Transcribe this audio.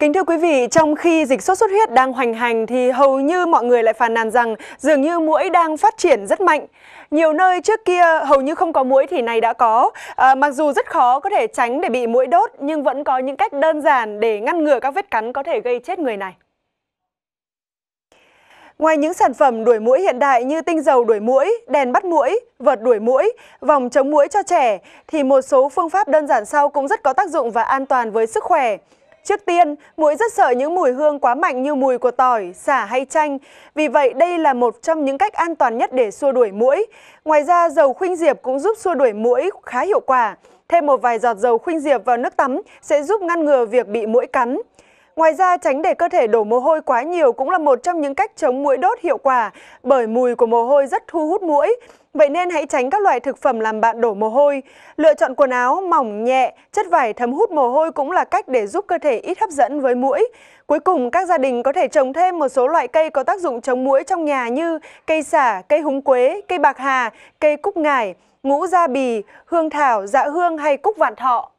Kính thưa quý vị, trong khi dịch sốt xuất huyết đang hoành hành thì hầu như mọi người lại phàn nàn rằng dường như muỗi đang phát triển rất mạnh. Nhiều nơi trước kia hầu như không có muỗi thì này đã có. À, mặc dù rất khó có thể tránh để bị muỗi đốt nhưng vẫn có những cách đơn giản để ngăn ngừa các vết cắn có thể gây chết người này. Ngoài những sản phẩm đuổi muỗi hiện đại như tinh dầu đuổi muỗi, đèn bắt muỗi, vợt đuổi muỗi, vòng chống muỗi cho trẻ thì một số phương pháp đơn giản sau cũng rất có tác dụng và an toàn với sức khỏe. Trước tiên, muỗi rất sợ những mùi hương quá mạnh như mùi của tỏi, xả hay chanh. Vì vậy, đây là một trong những cách an toàn nhất để xua đuổi muỗi. Ngoài ra, dầu khuynh diệp cũng giúp xua đuổi muỗi khá hiệu quả. Thêm một vài giọt dầu khuynh diệp vào nước tắm sẽ giúp ngăn ngừa việc bị muỗi cắn. Ngoài ra, tránh để cơ thể đổ mồ hôi quá nhiều cũng là một trong những cách chống muỗi đốt hiệu quả, bởi mùi của mồ hôi rất thu hút muỗi. Vậy nên hãy tránh các loại thực phẩm làm bạn đổ mồ hôi. Lựa chọn quần áo mỏng, nhẹ, chất vải thấm hút mồ hôi cũng là cách để giúp cơ thể ít hấp dẫn với muỗi. Cuối cùng, các gia đình có thể trồng thêm một số loại cây có tác dụng chống muỗi trong nhà như cây xả, cây húng quế, cây bạc hà, cây cúc ngải, ngũ gia bì, hương thảo, dạ hương hay cúc vạn thọ.